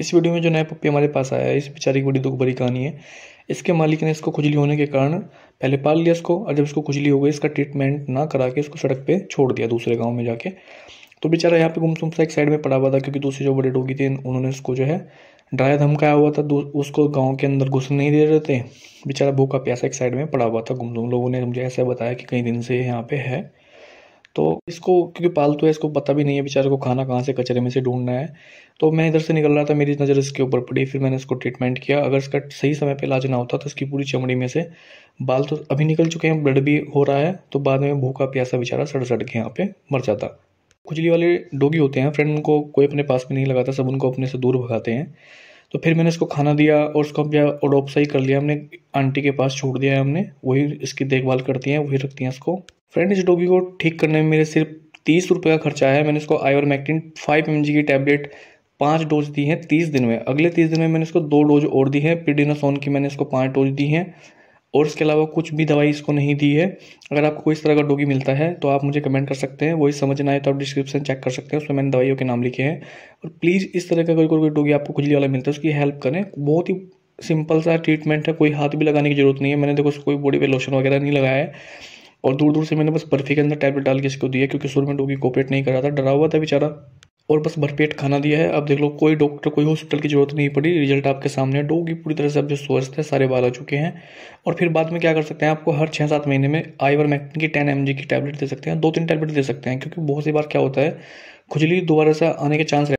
इस वीडियो में जो नया पप्पी हमारे पास आया है इस बेचारी की बड़ी दुख भरी कहानी है इसके मालिक ने इसको खुजली होने के कारण पहले पाल लिया इसको और जब इसको खुजली हो गई इसका ट्रीटमेंट ना करा के इसको सड़क पे छोड़ दिया दूसरे गांव में जाके तो बेचारा यहाँ पे गुमसुम सा एक साइड में पड़ा हुआ था क्योंकि दूसरी जो बड़े डोगी थे उन्होंने इसको जो है डराया धमकाया हुआ था उसको गाँव के अंदर घुस नहीं दे रहे थे बेचारा भूखा प्यासा एक साइड में पड़ा हुआ था गुमसुम लोगों ने मुझे ऐसा बताया कि कई दिन से यहाँ पे है तो इसको क्योंकि पालतू है इसको पता भी नहीं है बेचारे को खाना कहाँ से कचरे में से ढूंढना है तो मैं इधर से निकल रहा था मेरी नज़र इसके ऊपर पड़ी फिर मैंने इसको ट्रीटमेंट किया अगर इसका सही समय पर इलाज ना होता तो इसकी पूरी चमड़ी में से बाल तो अभी निकल चुके हैं ब्लड भी हो रहा है तो बाद में भूखा प्यासा बेचारा सड़ सड़ के यहाँ पे मर जाता खुजली वाले डोगी होते हैं फ्रेंड उनको कोई अपने पास में नहीं लगाता सब उनको अपने से दूर भगाते हैं तो फिर मैंने इसको खाना दिया और उसको अडोप्सा ही कर लिया हमने आंटी के पास छोड़ दिया है हमने वही इसकी देखभाल करती हैं वही रखती हैं इसको फ्रेंड इस डोगी को ठीक करने में मेरे सिर्फ तीस रुपये का खर्चा आया मैंने इसको मैक्टिन फाइव एम की टैबलेट पाँच डोज दी हैं तीस दिन में अगले तीस दिन में मैंने इसको दो डोज और दी है पिडिनासोन की मैंने इसको पाँच डोज दी हैं और इसके अलावा कुछ भी दवाई इसको नहीं दी है अगर आपको कोई इस तरह का डोगी मिलता है तो आप मुझे कमेंट कर सकते हैं वही समझ ना आए तो आप डिस्क्रिप्शन चेक कर सकते हैं उसमें मैंने दवाइयों के नाम लिखे हैं और प्लीज़ इस तरह का अगर कोई डोगी आपको खुजली वाला मिलता है उसकी हेल्प करें बहुत ही सिंपल सा ट्रीटमेंट है कोई हाथ भी लगाने की जरूरत नहीं है मैंने देखो उसको कोई बॉडी पे लोशन वगैरह नहीं लगाया है और दूर दूर से मैंने बस बर्फ़ी के अंदर टैबलेट डाल के इसको दिया क्योंकि सुर में डोगी कोपरेट नहीं कर रहा था डरा हुआ था बेचारा और बस भरपेट खाना दिया है अब देख लो कोई डॉक्टर कोई हॉस्पिटल की जरूरत नहीं पड़ी रिजल्ट आपके सामने है डोगी पूरी तरह से अब जो स्वस्थ है सारे बाल आ चुके हैं और फिर बाद में क्या कर सकते हैं आपको हर छः सात महीने में आईवर मैक्टिन की टेन एम की टैबलेट दे सकते हैं दो तीन टैबलेट दे सकते हैं क्योंकि बहुत सी बार क्या होता है खुजली दोबारा से आने के चांस